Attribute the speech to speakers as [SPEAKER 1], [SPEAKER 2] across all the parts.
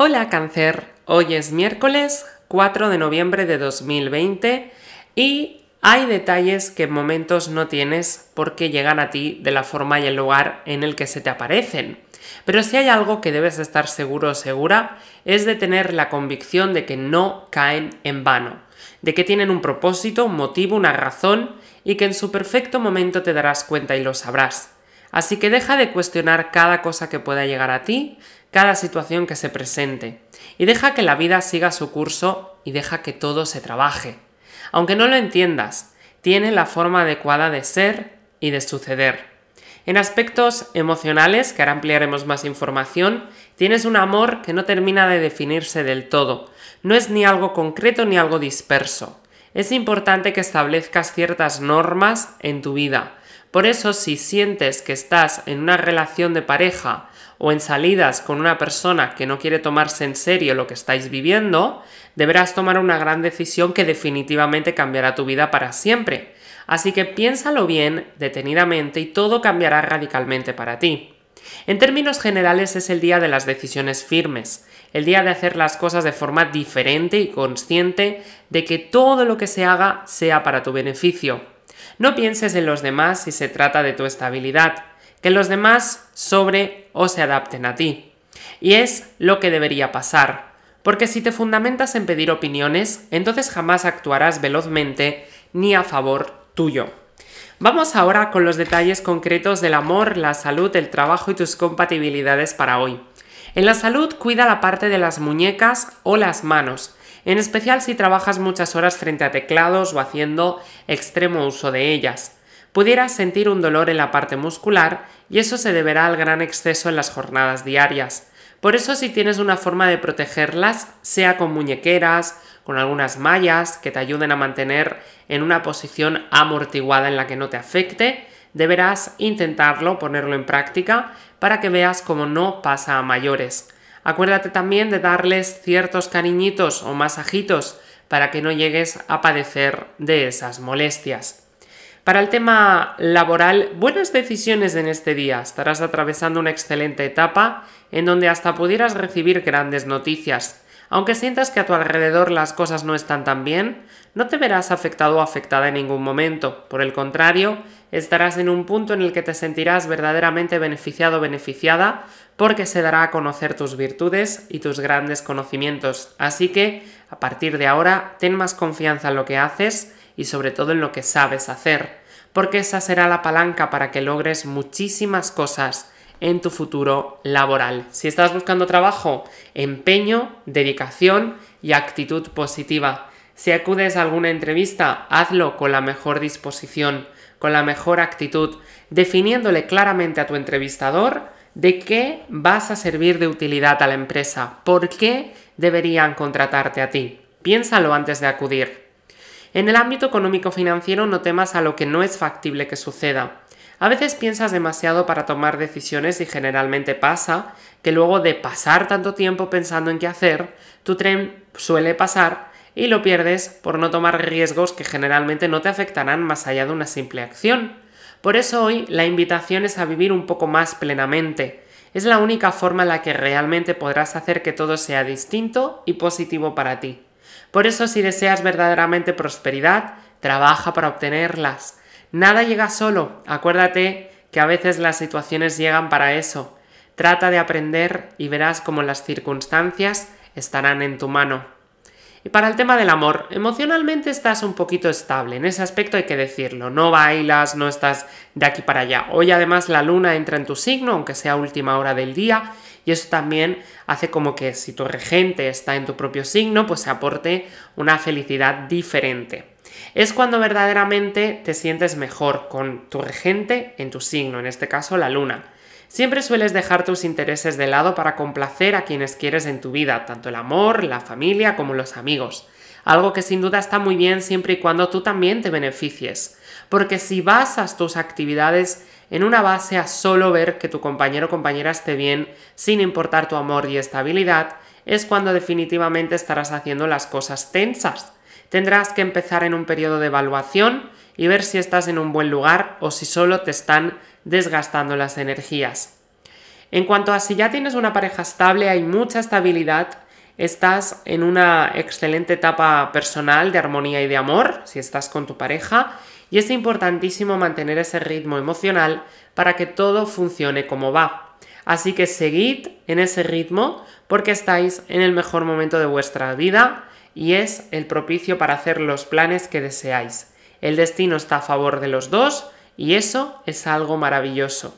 [SPEAKER 1] Hola cáncer, hoy es miércoles 4 de noviembre de 2020 y hay detalles que en momentos no tienes porque llegan a ti de la forma y el lugar en el que se te aparecen. Pero si hay algo que debes estar seguro o segura es de tener la convicción de que no caen en vano, de que tienen un propósito, un motivo, una razón y que en su perfecto momento te darás cuenta y lo sabrás. Así que deja de cuestionar cada cosa que pueda llegar a ti, cada situación que se presente y deja que la vida siga su curso y deja que todo se trabaje. Aunque no lo entiendas, tiene la forma adecuada de ser y de suceder. En aspectos emocionales, que ahora ampliaremos más información, tienes un amor que no termina de definirse del todo. No es ni algo concreto ni algo disperso. Es importante que establezcas ciertas normas en tu vida. Por eso si sientes que estás en una relación de pareja o en salidas con una persona que no quiere tomarse en serio lo que estáis viviendo, deberás tomar una gran decisión que definitivamente cambiará tu vida para siempre. Así que piénsalo bien, detenidamente, y todo cambiará radicalmente para ti. En términos generales es el día de las decisiones firmes, el día de hacer las cosas de forma diferente y consciente de que todo lo que se haga sea para tu beneficio. No pienses en los demás si se trata de tu estabilidad que los demás sobre o se adapten a ti. Y es lo que debería pasar, porque si te fundamentas en pedir opiniones, entonces jamás actuarás velozmente ni a favor tuyo. Vamos ahora con los detalles concretos del amor, la salud, el trabajo y tus compatibilidades para hoy. En la salud cuida la parte de las muñecas o las manos, en especial si trabajas muchas horas frente a teclados o haciendo extremo uso de ellas pudieras sentir un dolor en la parte muscular y eso se deberá al gran exceso en las jornadas diarias. Por eso si tienes una forma de protegerlas, sea con muñequeras, con algunas mallas que te ayuden a mantener en una posición amortiguada en la que no te afecte, deberás intentarlo, ponerlo en práctica, para que veas cómo no pasa a mayores. Acuérdate también de darles ciertos cariñitos o masajitos para que no llegues a padecer de esas molestias. Para el tema laboral, buenas decisiones en este día. Estarás atravesando una excelente etapa en donde hasta pudieras recibir grandes noticias. Aunque sientas que a tu alrededor las cosas no están tan bien, no te verás afectado o afectada en ningún momento. Por el contrario, estarás en un punto en el que te sentirás verdaderamente beneficiado o beneficiada porque se dará a conocer tus virtudes y tus grandes conocimientos. Así que, a partir de ahora, ten más confianza en lo que haces y sobre todo en lo que sabes hacer, porque esa será la palanca para que logres muchísimas cosas en tu futuro laboral. Si estás buscando trabajo, empeño, dedicación y actitud positiva. Si acudes a alguna entrevista, hazlo con la mejor disposición, con la mejor actitud, definiéndole claramente a tu entrevistador de qué vas a servir de utilidad a la empresa, por qué deberían contratarte a ti. Piénsalo antes de acudir. En el ámbito económico-financiero no temas a lo que no es factible que suceda. A veces piensas demasiado para tomar decisiones y generalmente pasa que luego de pasar tanto tiempo pensando en qué hacer, tu tren suele pasar y lo pierdes por no tomar riesgos que generalmente no te afectarán más allá de una simple acción. Por eso hoy la invitación es a vivir un poco más plenamente. Es la única forma en la que realmente podrás hacer que todo sea distinto y positivo para ti. Por eso si deseas verdaderamente prosperidad, trabaja para obtenerlas. Nada llega solo, acuérdate que a veces las situaciones llegan para eso. Trata de aprender y verás cómo las circunstancias estarán en tu mano. Y para el tema del amor, emocionalmente estás un poquito estable, en ese aspecto hay que decirlo, no bailas, no estás de aquí para allá. Hoy además la luna entra en tu signo, aunque sea última hora del día, y eso también hace como que si tu regente está en tu propio signo, pues se aporte una felicidad diferente. Es cuando verdaderamente te sientes mejor con tu regente en tu signo, en este caso la luna. Siempre sueles dejar tus intereses de lado para complacer a quienes quieres en tu vida, tanto el amor, la familia como los amigos. Algo que sin duda está muy bien siempre y cuando tú también te beneficies. Porque si basas tus actividades en una base a solo ver que tu compañero o compañera esté bien, sin importar tu amor y estabilidad, es cuando definitivamente estarás haciendo las cosas tensas. Tendrás que empezar en un periodo de evaluación y ver si estás en un buen lugar o si solo te están desgastando las energías. En cuanto a si ya tienes una pareja estable, hay mucha estabilidad, estás en una excelente etapa personal de armonía y de amor, si estás con tu pareja, y es importantísimo mantener ese ritmo emocional para que todo funcione como va. Así que seguid en ese ritmo porque estáis en el mejor momento de vuestra vida y es el propicio para hacer los planes que deseáis. El destino está a favor de los dos y eso es algo maravilloso.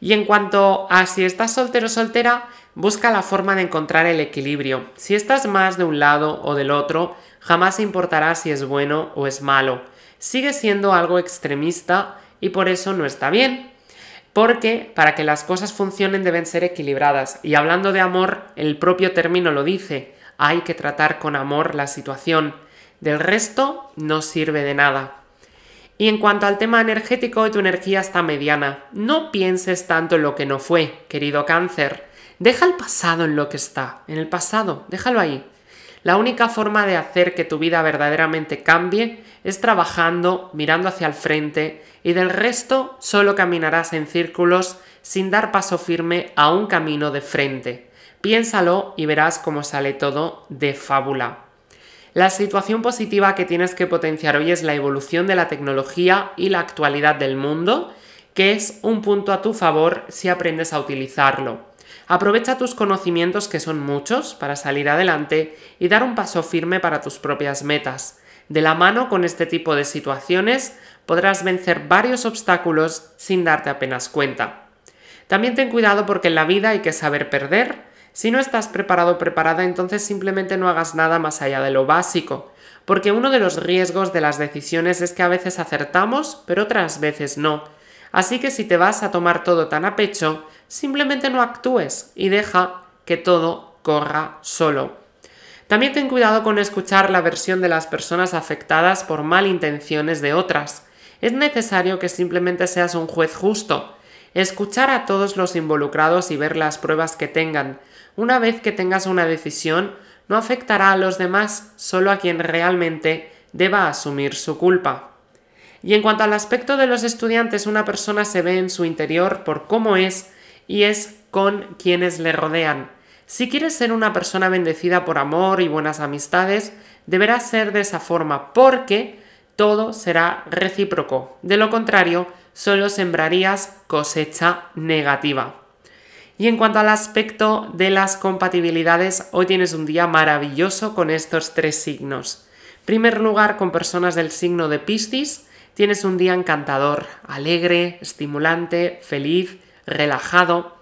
[SPEAKER 1] Y en cuanto a si estás soltero o soltera, busca la forma de encontrar el equilibrio. Si estás más de un lado o del otro, jamás importará si es bueno o es malo sigue siendo algo extremista y por eso no está bien. Porque para que las cosas funcionen deben ser equilibradas. Y hablando de amor, el propio término lo dice, hay que tratar con amor la situación. Del resto no sirve de nada. Y en cuanto al tema energético, tu energía está mediana. No pienses tanto en lo que no fue, querido cáncer. Deja el pasado en lo que está, en el pasado, déjalo ahí. La única forma de hacer que tu vida verdaderamente cambie es trabajando, mirando hacia el frente y del resto solo caminarás en círculos sin dar paso firme a un camino de frente. Piénsalo y verás cómo sale todo de fábula. La situación positiva que tienes que potenciar hoy es la evolución de la tecnología y la actualidad del mundo, que es un punto a tu favor si aprendes a utilizarlo. Aprovecha tus conocimientos, que son muchos, para salir adelante y dar un paso firme para tus propias metas. De la mano con este tipo de situaciones podrás vencer varios obstáculos sin darte apenas cuenta. También ten cuidado porque en la vida hay que saber perder. Si no estás preparado o preparada, entonces simplemente no hagas nada más allá de lo básico, porque uno de los riesgos de las decisiones es que a veces acertamos, pero otras veces no. Así que si te vas a tomar todo tan a pecho, simplemente no actúes y deja que todo corra solo. También ten cuidado con escuchar la versión de las personas afectadas por malintenciones de otras. Es necesario que simplemente seas un juez justo. Escuchar a todos los involucrados y ver las pruebas que tengan. Una vez que tengas una decisión, no afectará a los demás, solo a quien realmente deba asumir su culpa. Y en cuanto al aspecto de los estudiantes, una persona se ve en su interior por cómo es y es con quienes le rodean. Si quieres ser una persona bendecida por amor y buenas amistades, deberás ser de esa forma porque todo será recíproco. De lo contrario, solo sembrarías cosecha negativa. Y en cuanto al aspecto de las compatibilidades, hoy tienes un día maravilloso con estos tres signos. En primer lugar, con personas del signo de Piscis, tienes un día encantador, alegre, estimulante, feliz relajado.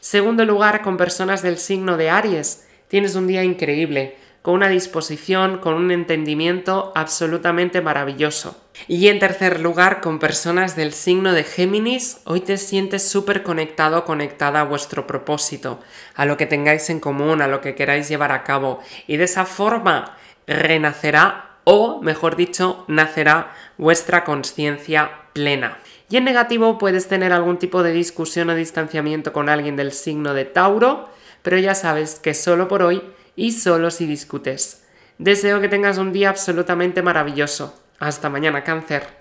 [SPEAKER 1] Segundo lugar, con personas del signo de Aries, tienes un día increíble, con una disposición, con un entendimiento absolutamente maravilloso. Y en tercer lugar, con personas del signo de Géminis, hoy te sientes súper conectado, conectada a vuestro propósito, a lo que tengáis en común, a lo que queráis llevar a cabo. Y de esa forma renacerá o, mejor dicho, nacerá vuestra conciencia plena. Y en negativo puedes tener algún tipo de discusión o distanciamiento con alguien del signo de Tauro, pero ya sabes que solo por hoy y solo si discutes. Deseo que tengas un día absolutamente maravilloso. Hasta mañana, cáncer.